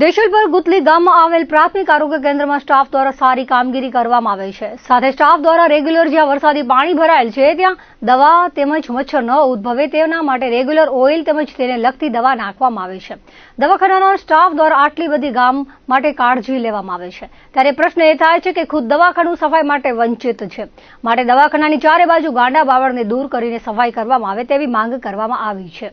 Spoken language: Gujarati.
દેશલભર ગુતલી ગામમાં આવેલ પ્રાથમિક આરોગ્ય કેન્દ્રમાં સ્ટાફ દ્વારા સારી કામગીરી કરવામાં આવે છે સાથે સ્ટાફ દ્વારા રેગ્યુલર જ્યાં વરસાદી પાણી ભરાયેલ છે ત્યાં દવા તેમજ મચ્છર ન ઉદ્ભવે તેના માટે રેગ્યુલર ઓઇલ તેમજ તેને લગતી દવા નાખવામાં આવે છે દવાખાનાના સ્ટાફ દ્વારા આટલી બધી ગામ માટે કાળજી લેવામાં આવે છે ત્યારે પ્રશ્ન એ થાય છે કે ખુદ દવાખાનું સફાઈ માટે વંચિત છે માટે દવાખાનાની ચારે બાજુ ગાંડા બાવળને દૂર કરીને સફાઈ કરવામાં આવે તેવી માંગ કરવામાં આવી છે